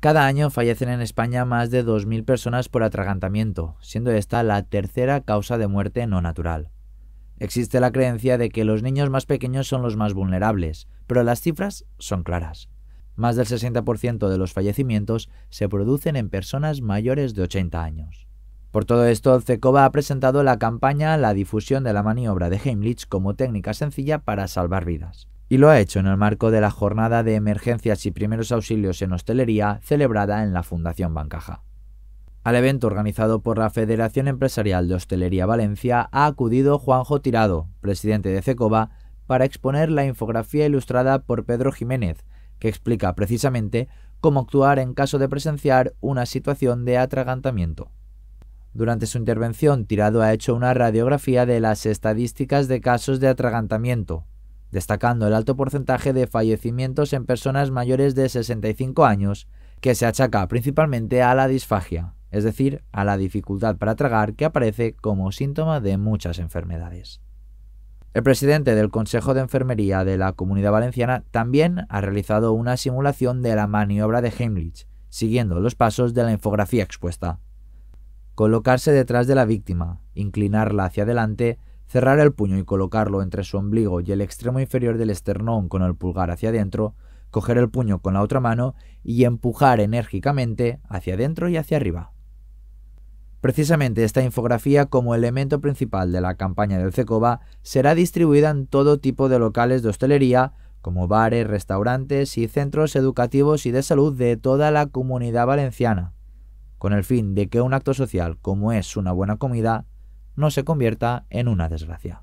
Cada año fallecen en España más de 2.000 personas por atragantamiento, siendo esta la tercera causa de muerte no natural. Existe la creencia de que los niños más pequeños son los más vulnerables, pero las cifras son claras. Más del 60% de los fallecimientos se producen en personas mayores de 80 años. Por todo esto, Cecova ha presentado la campaña La difusión de la maniobra de Heimlich como técnica sencilla para salvar vidas y lo ha hecho en el marco de la jornada de emergencias y primeros auxilios en hostelería celebrada en la Fundación Bancaja. Al evento organizado por la Federación Empresarial de Hostelería Valencia ha acudido Juanjo Tirado, presidente de CECOBA, para exponer la infografía ilustrada por Pedro Jiménez, que explica precisamente cómo actuar en caso de presenciar una situación de atragantamiento. Durante su intervención, Tirado ha hecho una radiografía de las estadísticas de casos de atragantamiento, destacando el alto porcentaje de fallecimientos en personas mayores de 65 años, que se achaca principalmente a la disfagia, es decir, a la dificultad para tragar que aparece como síntoma de muchas enfermedades. El presidente del Consejo de Enfermería de la Comunidad Valenciana también ha realizado una simulación de la maniobra de Heimlich, siguiendo los pasos de la infografía expuesta. Colocarse detrás de la víctima, inclinarla hacia adelante cerrar el puño y colocarlo entre su ombligo y el extremo inferior del esternón con el pulgar hacia adentro, coger el puño con la otra mano y empujar enérgicamente hacia adentro y hacia arriba. Precisamente esta infografía como elemento principal de la campaña del CECOBA será distribuida en todo tipo de locales de hostelería, como bares, restaurantes y centros educativos y de salud de toda la comunidad valenciana, con el fin de que un acto social como es una buena comida no se convierta en una desgracia.